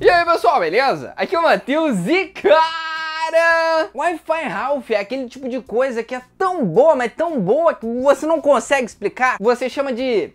E aí pessoal, beleza? Aqui é o Matheus e cara! Wi-Fi Ralph é aquele tipo de coisa que é tão boa, mas tão boa que você não consegue explicar. Você chama de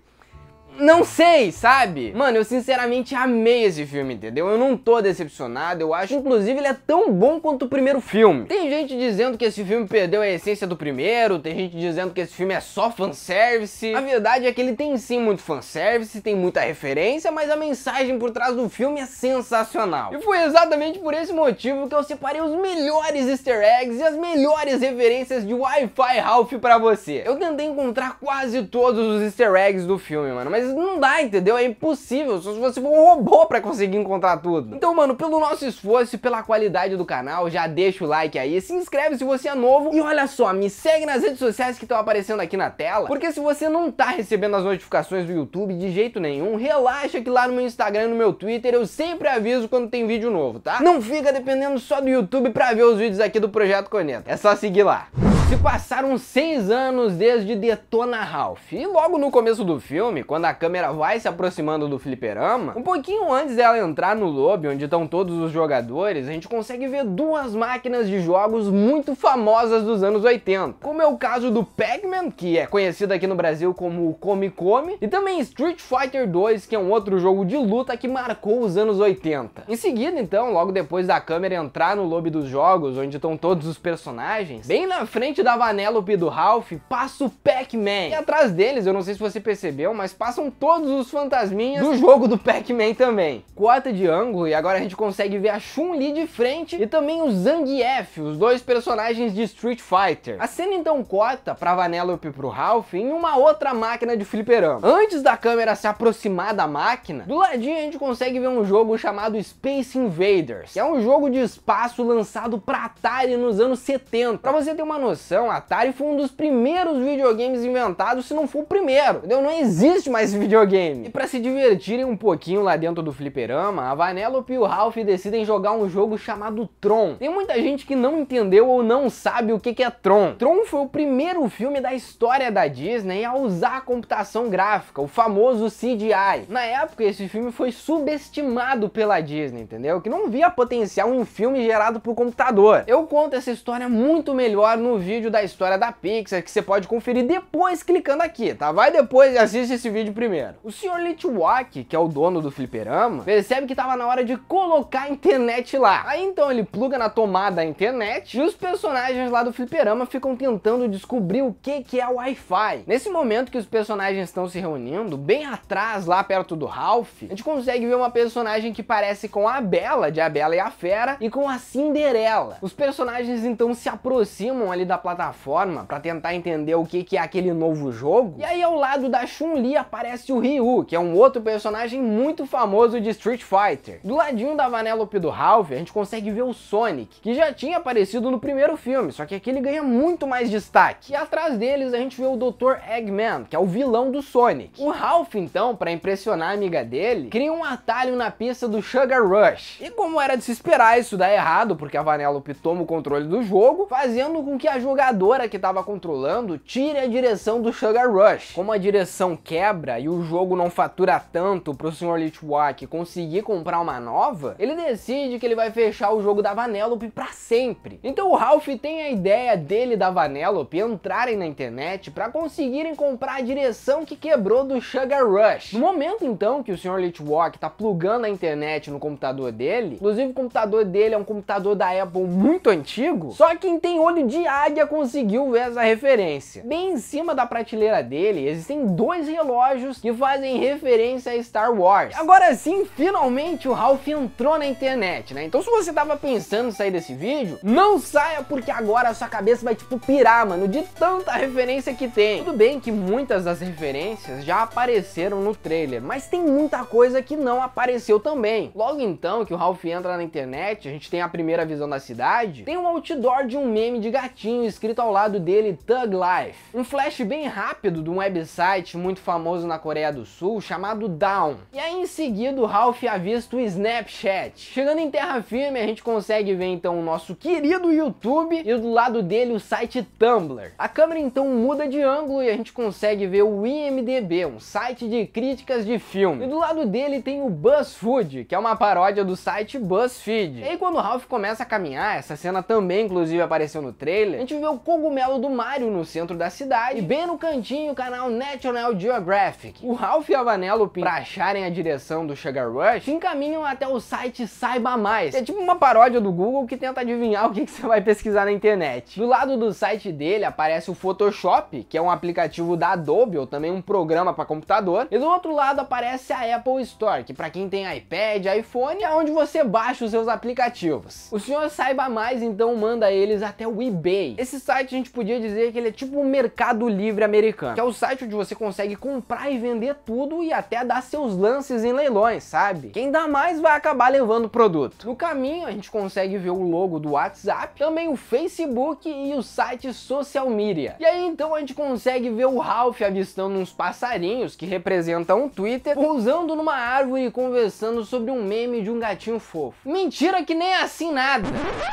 não sei, sabe? Mano, eu sinceramente amei esse filme, entendeu? Eu não tô decepcionado, eu acho. Inclusive, ele é tão bom quanto o primeiro filme. Tem gente dizendo que esse filme perdeu a essência do primeiro, tem gente dizendo que esse filme é só fanservice. A verdade é que ele tem sim muito fanservice, tem muita referência, mas a mensagem por trás do filme é sensacional. E foi exatamente por esse motivo que eu separei os melhores easter eggs e as melhores referências de Wi-Fi Ralph pra você. Eu tentei encontrar quase todos os easter eggs do filme, mano, mas não dá, entendeu? É impossível, só se você for um robô pra conseguir encontrar tudo. Então, mano, pelo nosso esforço e pela qualidade do canal, já deixa o like aí, se inscreve se você é novo e olha só, me segue nas redes sociais que estão aparecendo aqui na tela, porque se você não tá recebendo as notificações do YouTube de jeito nenhum, relaxa que lá no meu Instagram e no meu Twitter eu sempre aviso quando tem vídeo novo, tá? Não fica dependendo só do YouTube pra ver os vídeos aqui do Projeto Coneta, é só seguir lá. Se passaram seis anos desde Detona Ralph, e logo no começo do filme, quando a câmera vai se aproximando do fliperama, um pouquinho antes dela entrar no lobby onde estão todos os jogadores, a gente consegue ver duas máquinas de jogos muito famosas dos anos 80, como é o caso do Pac-Man, que é conhecido aqui no Brasil como Come Come, e também Street Fighter 2, que é um outro jogo de luta que marcou os anos 80. Em seguida, então, logo depois da câmera entrar no lobby dos jogos, onde estão todos os personagens, bem na frente frente da Vanellope do Ralph passa o Pac-Man. E atrás deles, eu não sei se você percebeu, mas passam todos os fantasminhas do jogo do Pac-Man também. Cota de ângulo e agora a gente consegue ver a Chun-Li de frente e também o Zangief, os dois personagens de Street Fighter. A cena então corta pra Vanellope e pro Ralph em uma outra máquina de fliperama. Antes da câmera se aproximar da máquina, do ladinho a gente consegue ver um jogo chamado Space Invaders, que é um jogo de espaço lançado pra Atari nos anos 70. Pra você ter uma noção, geração, Atari foi um dos primeiros videogames inventados, se não for o primeiro, entendeu? Não existe mais videogame. E para se divertirem um pouquinho lá dentro do fliperama, a Vanellope e o Ralph decidem jogar um jogo chamado Tron. Tem muita gente que não entendeu ou não sabe o que é Tron. Tron foi o primeiro filme da história da Disney a usar a computação gráfica, o famoso CGI. Na época, esse filme foi subestimado pela Disney, entendeu? Que não via potencial em um filme gerado por computador. Eu conto essa história muito melhor no vídeo vídeo da história da Pixar que você pode conferir depois clicando aqui, tá? Vai depois e assiste esse vídeo primeiro. O Sr. Litwack, que é o dono do fliperama, percebe que tava na hora de colocar a internet lá. Aí então ele pluga na tomada a internet e os personagens lá do fliperama ficam tentando descobrir o que que é Wi-Fi. Nesse momento que os personagens estão se reunindo, bem atrás, lá perto do Ralph, a gente consegue ver uma personagem que parece com a Bela, de A Bela e a Fera, e com a Cinderela. Os personagens então se aproximam ali da plataforma plataforma para tentar entender o que, que é aquele novo jogo. E aí ao lado da Chun-Li aparece o Ryu, que é um outro personagem muito famoso de Street Fighter. Do ladinho da Vanellope do Ralph, a gente consegue ver o Sonic, que já tinha aparecido no primeiro filme, só que aqui ele ganha muito mais destaque. E atrás deles a gente vê o Dr. Eggman, que é o vilão do Sonic. O Ralph, então, para impressionar a amiga dele, cria um atalho na pista do Sugar Rush. E como era de se esperar, isso dá errado, porque a Vanellope toma o controle do jogo, fazendo com que a jogadora jogadora que estava controlando tire a direção do Sugar Rush. Como a direção quebra e o jogo não fatura tanto para o Sr. Litwack conseguir comprar uma nova, ele decide que ele vai fechar o jogo da Vanellope para sempre. Então o Ralph tem a ideia dele e da Vanellope entrarem na internet para conseguirem comprar a direção que quebrou do Sugar Rush. No momento então que o Sr. Litwack está plugando a internet no computador dele, inclusive o computador dele é um computador da Apple muito antigo, só quem tem olho de águia conseguiu ver essa referência. Bem em cima da prateleira dele, existem dois relógios que fazem referência a Star Wars. Agora sim, finalmente o Ralph entrou na internet, né? Então se você tava pensando em sair desse vídeo, não saia porque agora a sua cabeça vai tipo pirar, mano, de tanta referência que tem. Tudo bem que muitas das referências já apareceram no trailer, mas tem muita coisa que não apareceu também. Logo então que o Ralph entra na internet, a gente tem a primeira visão da cidade, tem um outdoor de um meme de gatinhos escrito ao lado dele Thug Life. Um flash bem rápido de um website muito famoso na Coreia do Sul chamado Down. E aí em seguida o Ralph avista o Snapchat. Chegando em terra firme a gente consegue ver então o nosso querido YouTube e do lado dele o site Tumblr. A câmera então muda de ângulo e a gente consegue ver o IMDB, um site de críticas de filme. E do lado dele tem o BuzzFood, que é uma paródia do site BuzzFeed. E aí quando o Ralph começa a caminhar, essa cena também inclusive apareceu no trailer, a gente o cogumelo do Mario no centro da cidade e bem no cantinho o canal National Geographic. O Ralph e a Vanellope, pra acharem a direção do Sugar Rush, se encaminham até o site Saiba Mais. É tipo uma paródia do Google que tenta adivinhar o que, que você vai pesquisar na internet. Do lado do site dele aparece o Photoshop, que é um aplicativo da Adobe, ou também um programa para computador. E do outro lado aparece a Apple Store, que para quem tem iPad, iPhone, é onde você baixa os seus aplicativos. O senhor Saiba Mais então manda eles até o eBay. Esse esse site a gente podia dizer que ele é tipo um mercado livre americano, que é o site onde você consegue comprar e vender tudo e até dar seus lances em leilões, sabe? Quem dá mais vai acabar levando o produto. No caminho a gente consegue ver o logo do WhatsApp, também o Facebook e o site Social Media. E aí então a gente consegue ver o Ralph avistando uns passarinhos que representam o Twitter, pousando numa árvore e conversando sobre um meme de um gatinho fofo. Mentira que nem é assim nada.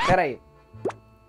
Pera aí.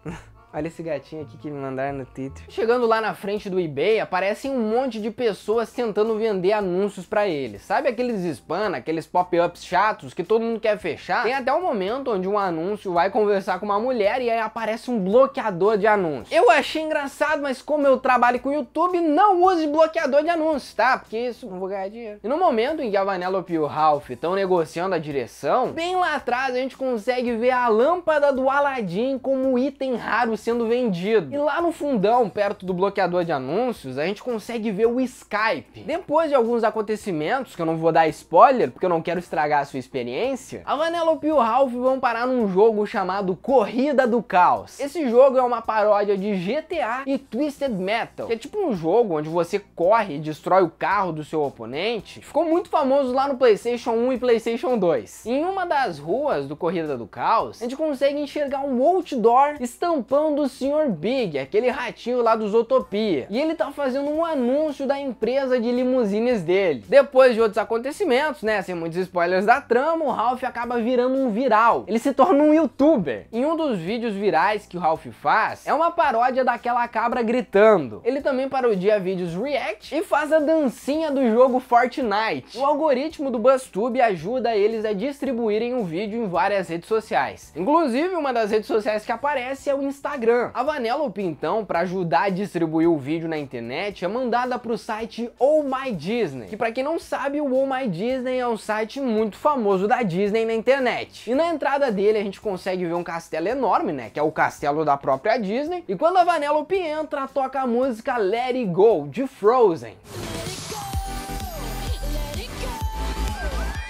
Olha esse gatinho aqui que me mandaram no Twitter. Chegando lá na frente do eBay, aparecem um monte de pessoas tentando vender anúncios para ele. Sabe aqueles spam, aqueles pop-ups chatos que todo mundo quer fechar? Tem até um momento onde um anúncio vai conversar com uma mulher e aí aparece um bloqueador de anúncios. Eu achei engraçado, mas como eu trabalho com o YouTube, não use bloqueador de anúncios, tá? Porque isso não vou ganhar dinheiro. E no momento em que a Vanellope e o Ralph estão negociando a direção, bem lá atrás a gente consegue ver a lâmpada do Aladdin como item raro sendo vendido. E lá no fundão, perto do bloqueador de anúncios, a gente consegue ver o Skype. Depois de alguns acontecimentos, que eu não vou dar spoiler, porque eu não quero estragar a sua experiência, a Vanellope e o Ralph vão parar num jogo chamado Corrida do Caos. Esse jogo é uma paródia de GTA e Twisted Metal, que é tipo um jogo onde você corre e destrói o carro do seu oponente. Ficou muito famoso lá no PlayStation 1 e PlayStation 2. Em uma das ruas do Corrida do Caos, a gente consegue enxergar um outdoor estampando do Sr. Big, aquele ratinho lá do Zootopia. E ele tá fazendo um anúncio da empresa de limusines dele. Depois de outros acontecimentos, né, sem muitos spoilers da trama, o Ralph acaba virando um viral. Ele se torna um youtuber. Em um dos vídeos virais que o Ralph faz, é uma paródia daquela cabra gritando. Ele também parodia vídeos react e faz a dancinha do jogo Fortnite. O algoritmo do BuzzTube ajuda eles a distribuírem o um vídeo em várias redes sociais. Inclusive, uma das redes sociais que aparece é o Instagram Instagram. A Vanellope, então, para ajudar a distribuir o vídeo na internet, é mandada para o site Oh My Disney, que para quem não sabe, o Oh My Disney é um site muito famoso da Disney na internet. E na entrada dele a gente consegue ver um castelo enorme, né, que é o castelo da própria Disney, e quando a Vanellope entra, toca a música Let It Go, de Frozen.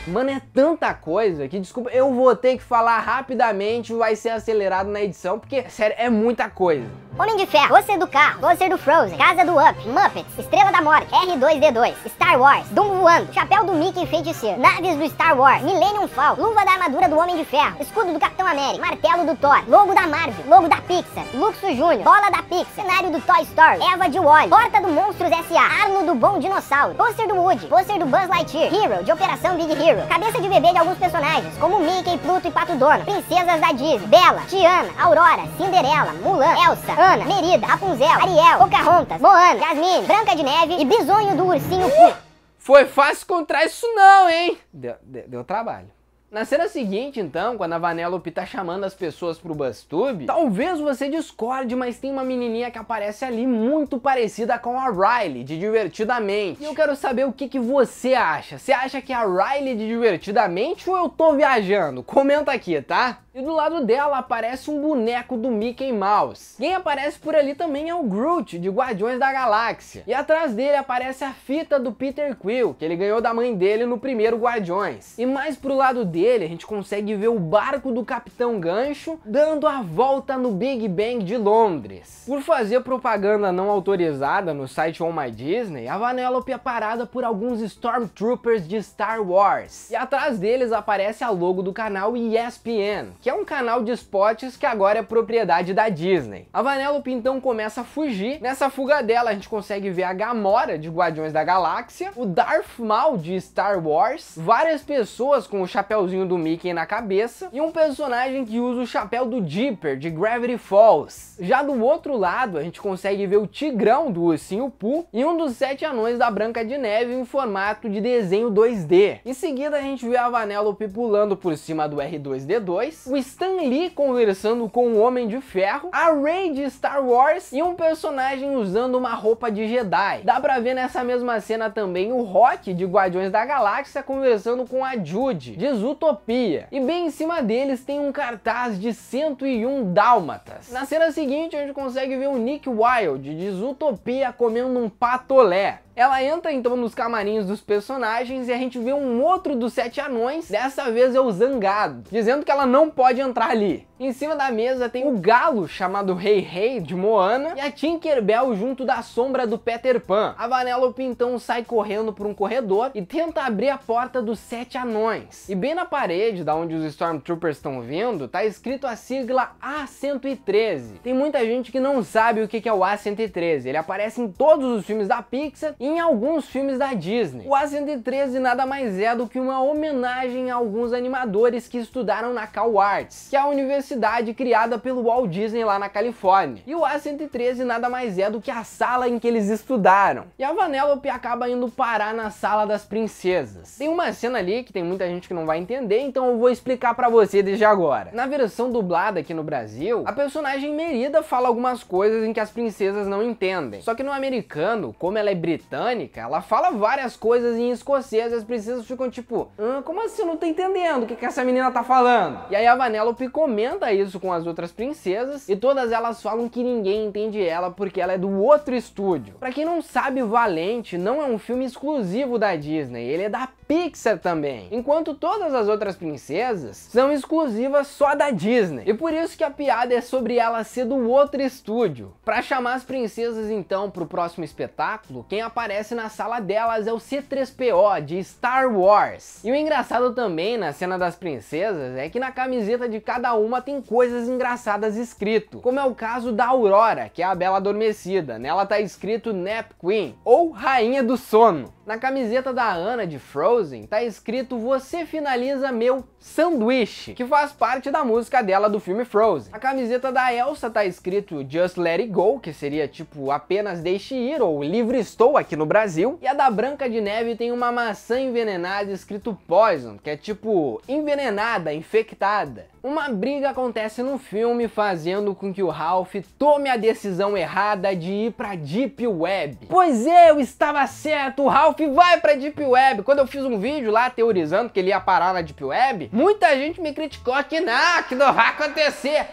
Mano, é tanta coisa que, desculpa, eu vou ter que falar rapidamente, vai ser acelerado na edição, porque, sério, é muita coisa. Homem de Ferro, Você do Carro, Você do Frozen, Casa do Up, Muppets, Estrela da Morte, R2-D2, Star Wars, Dumbo Voando, Chapéu do Mickey Feiticeiro, Naves do Star Wars, Millennium Falc, Luva da Armadura do Homem de Ferro, Escudo do Capitão América, Martelo do Thor, Logo da Marvel, Logo da Pixar, Luxo Júnior, Bola da Pixar, Cenário do Toy Story, Eva de Wally, Porta do Monstros S.A., Arno do Bom Dinossauro, Poster do Woody, Poster do Buzz Lightyear, Hero de Operação Big Hero, cabeça de bebê de alguns personagens, como Mickey, Pluto e Pato Dono, princesas da Disney, Bela, Tiana, Aurora, Cinderela, Mulan, Elsa, Ana, Merida, Rapunzel, Ariel, Pocahontas, Moana, Jasmine, Branca de Neve e Bisonho do Ursinho Pooh. Foi fácil encontrar isso não, hein? Deu, deu, deu trabalho. Na cena seguinte, então, quando a Vanellope tá chamando as pessoas pro Bustube, talvez você discorde, mas tem uma menininha que aparece ali muito parecida com a Riley, de Divertidamente. E eu quero saber o que, que você acha. Você acha que é a Riley de Divertidamente ou eu tô viajando? Comenta aqui, tá? E do lado dela aparece um boneco do Mickey Mouse. Quem aparece por ali também é o Groot, de Guardiões da Galáxia. E atrás dele aparece a fita do Peter Quill, que ele ganhou da mãe dele no primeiro Guardiões. E mais pro lado dele, a gente consegue ver o barco do Capitão Gancho dando a volta no Big Bang de Londres. Por fazer propaganda não autorizada no site On My Disney, a Vanellope é parada por alguns Stormtroopers de Star Wars. E atrás deles aparece a logo do canal ESPN, que é um canal de esportes que agora é propriedade da Disney. A Vanellope então começa a fugir. Nessa fuga dela, a gente consegue ver a Gamora de Guardiões da Galáxia, o Darth Maul de Star Wars, várias pessoas com o chapéuzinho do Mickey na cabeça e um personagem que usa o chapéu do Dipper de Gravity Falls. Já do outro lado, a gente consegue ver o Tigrão do Ursinho Pooh e um dos sete anões da Branca de Neve em formato de desenho 2D. Em seguida, a gente vê a Vanellope pulando por cima do R2-D2, Stan Lee conversando com o Homem de Ferro, a Rey de Star Wars e um personagem usando uma roupa de Jedi. Dá pra ver nessa mesma cena também o Rock de Guardiões da Galáxia conversando com a Jude, de Zootopia. E bem em cima deles tem um cartaz de 101 Dálmatas. Na cena seguinte a gente consegue ver o Nick Wilde de Zootopia comendo um patolé. Ela entra então nos camarinhos dos personagens e a gente vê um outro dos sete anões, dessa vez é o Zangado, dizendo que ela não pode pode entrar ali. Em cima da mesa tem o galo chamado Rei Rei de Moana e a Tinkerbell junto da sombra do Peter Pan. A Vanellope então sai correndo por um corredor e tenta abrir a porta dos sete anões. E bem na parede da onde os Stormtroopers estão vindo, tá escrito a sigla A113. Tem muita gente que não sabe o que é o A113. Ele aparece em todos os filmes da Pixar e em alguns filmes da Disney. O A113 nada mais é do que uma homenagem a alguns animadores que estudaram na Kauai Arts, que é a universidade criada pelo Walt Disney lá na Califórnia. E o A113 nada mais é do que a sala em que eles estudaram. E a Vanellope acaba indo parar na sala das princesas. Tem uma cena ali que tem muita gente que não vai entender, então eu vou explicar para você desde agora. Na versão dublada aqui no Brasil, a personagem Merida fala algumas coisas em que as princesas não entendem. Só que no americano, como ela é britânica, ela fala várias coisas em escocês e as princesas ficam tipo, ah, como assim, não tô entendendo o que, que essa menina tá falando? E aí a Vanellope comenta isso com as outras princesas e todas elas falam que ninguém entende ela porque ela é do outro estúdio. Pra quem não sabe, Valente não é um filme exclusivo da Disney, ele é da Pixar também, enquanto todas as outras princesas são exclusivas só da Disney. E por isso que a piada é sobre ela ser do outro estúdio. Para chamar as princesas então para o próximo espetáculo, quem aparece na sala delas é o C3PO de Star Wars. E o engraçado também na cena das princesas é que na camiseta de cada uma tem coisas engraçadas escrito, como é o caso da Aurora, que é a Bela Adormecida. Nela tá escrito Nap Queen ou Rainha do Sono. Na camiseta da Ana de Frozen tá escrito Você finaliza meu sanduíche, que faz parte da música dela do filme Frozen. Na camiseta da Elsa tá escrito Just Let It Go, que seria tipo apenas deixe ir ou livre estou aqui no Brasil. E a da Branca de Neve tem uma maçã envenenada escrito Poison, que é tipo envenenada, infectada. Uma briga acontece no filme fazendo com que o Ralph tome a decisão errada de ir pra Deep Web. Pois é, eu estava certo, o Ralph Wolf vai pra Deep Web. Quando eu fiz um vídeo lá teorizando que ele ia parar na Deep Web, muita gente me criticou que não, que não vai acontecer.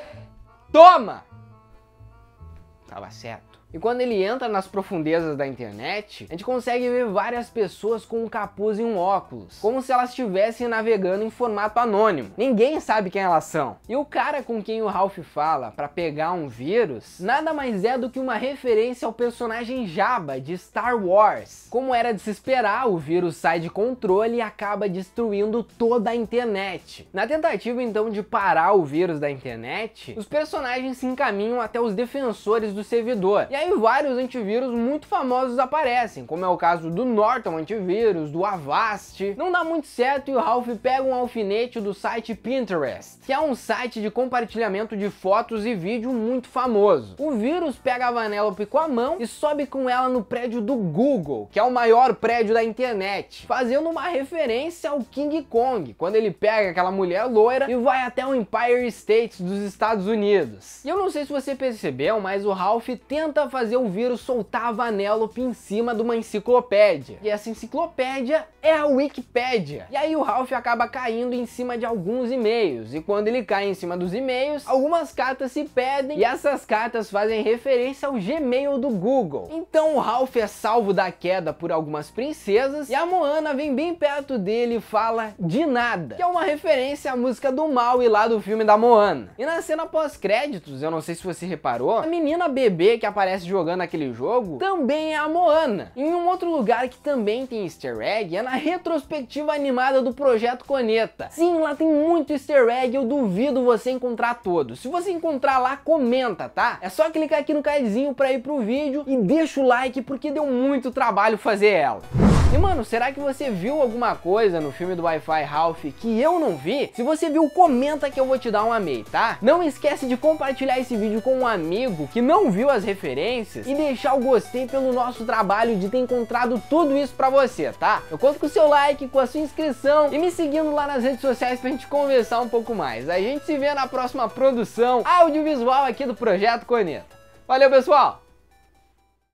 Toma! Tava certo. E quando ele entra nas profundezas da internet, a gente consegue ver várias pessoas com um capuz e um óculos, como se elas estivessem navegando em formato anônimo. Ninguém sabe quem elas são. E o cara com quem o Ralph fala para pegar um vírus, nada mais é do que uma referência ao personagem Jabba de Star Wars. Como era de se esperar, o vírus sai de controle e acaba destruindo toda a internet. Na tentativa então de parar o vírus da internet, os personagens se encaminham até os defensores do servidor. E aí também vários antivírus muito famosos aparecem, como é o caso do Norton Antivírus, do Avast. Não dá muito certo e o Ralph pega um alfinete do site Pinterest, que é um site de compartilhamento de fotos e vídeo muito famoso. O vírus pega a Vanellope com a mão e sobe com ela no prédio do Google, que é o maior prédio da internet, fazendo uma referência ao King Kong, quando ele pega aquela mulher loira e vai até o Empire State dos Estados Unidos. E eu não sei se você percebeu, mas o Ralph tenta fazer o vírus soltar a Vanellope em cima de uma enciclopédia. E essa enciclopédia é a Wikipédia. E aí o Ralph acaba caindo em cima de alguns e-mails. E quando ele cai em cima dos e-mails, algumas cartas se perdem e essas cartas fazem referência ao Gmail do Google. Então o Ralph é salvo da queda por algumas princesas e a Moana vem bem perto dele e fala de nada, que é uma referência à música do mal e lá do filme da Moana. E na cena pós-créditos, eu não sei se você reparou, a menina bebê que aparece jogando aquele jogo, também é a Moana. Em um outro lugar que também tem easter egg é na retrospectiva animada do Projeto Coneta. Sim, lá tem muito easter egg, eu duvido você encontrar todos. Se você encontrar lá, comenta, tá? É só clicar aqui no cardzinho para ir pro vídeo e deixa o like porque deu muito trabalho fazer ela. E mano, será que você viu alguma coisa no filme do Wi-Fi Ralph que eu não vi? Se você viu, comenta que eu vou te dar um amei, tá? Não esquece de compartilhar esse vídeo com um amigo que não viu as referências e deixar o gostei pelo nosso trabalho de ter encontrado tudo isso pra você, tá? Eu conto com o seu like, com a sua inscrição e me seguindo lá nas redes sociais pra gente conversar um pouco mais. A gente se vê na próxima produção audiovisual aqui do Projeto Coneta. Valeu, pessoal!